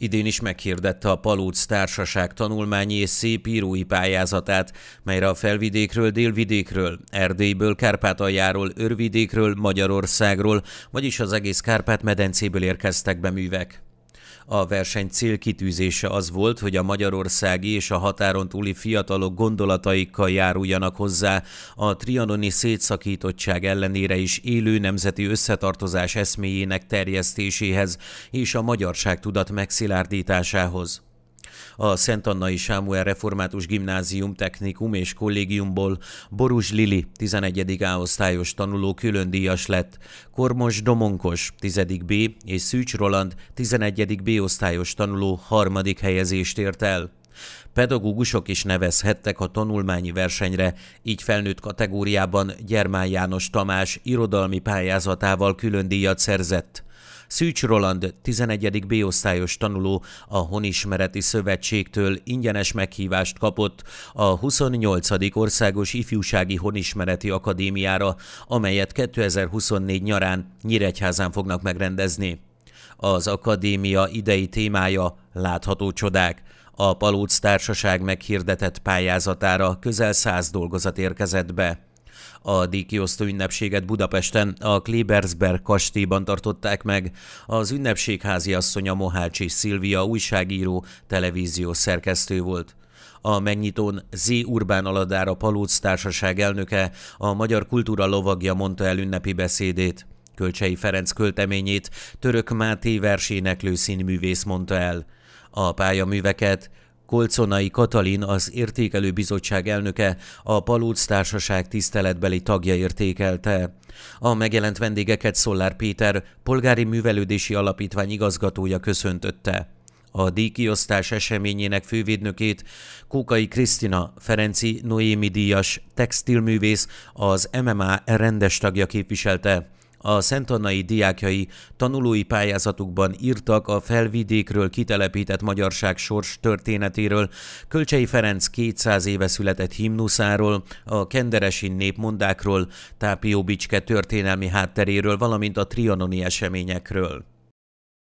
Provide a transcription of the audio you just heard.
Idén is meghirdette a Palóc Társaság tanulmányi és írói pályázatát, melyre a felvidékről, délvidékről, Erdélyből, Kárpátaljáról, Örvidékről, Magyarországról, vagyis az egész Kárpát-medencéből érkeztek be művek. A verseny célkitűzése az volt, hogy a magyarországi és a határon túli fiatalok gondolataikkal járuljanak hozzá a trianoni szétszakítottság ellenére is élő nemzeti összetartozás eszméjének terjesztéséhez és a magyarság tudat megszilárdításához a Szent Annai Sámuel Református Gimnázium Technikum és Kollégiumból Borús Lili 11. A osztályos tanuló külön díjas lett, Kormos Domonkos 10. B és Szűcs Roland 11. B osztályos tanuló harmadik helyezést ért el. Pedagógusok is nevezhettek a tanulmányi versenyre, így felnőtt kategóriában Gyermán János Tamás irodalmi pályázatával külön díjat szerzett. Szűcs Roland, 11. B osztályos tanuló a Honismereti Szövetségtől ingyenes meghívást kapott a 28. Országos Ifjúsági Honismereti Akadémiára, amelyet 2024 nyarán Nyíregyházán fognak megrendezni. Az akadémia idei témája látható csodák. A Palóc Társaság meghirdetett pályázatára közel száz dolgozat érkezett be. A díjkiosztó ünnepséget Budapesten a Klebersberg kastélyban tartották meg. Az ünnepség házi asszonya Mohácsi Szilvia újságíró, televíziós szerkesztő volt. A megnyitón Z. Urbán Aladár a Palóc Társaság elnöke, a Magyar Kultúra lovagja mondta el ünnepi beszédét. Kölcsei Ferenc költeményét Török Máté verséneklő színművész mondta el. A pályaműveket Kolconai Katalin az értékelő bizottság elnöke, a Palóc Társaság tiszteletbeli tagja értékelte. A megjelent vendégeket Szollár Péter, Polgári Művelődési Alapítvány igazgatója köszöntötte. A díjkiosztás eseményének fővédnökét Kókai Krisztina Ferenci Noémi díjas textilművész az MMA rendes tagja képviselte. A szentannai diákjai tanulói pályázatukban írtak a felvidékről kitelepített magyarság sors történetéről, Kölcsei Ferenc 200 éve született himnuszáról, a kenderesi népmondákról, Tápió Bicske történelmi hátteréről, valamint a trianoni eseményekről.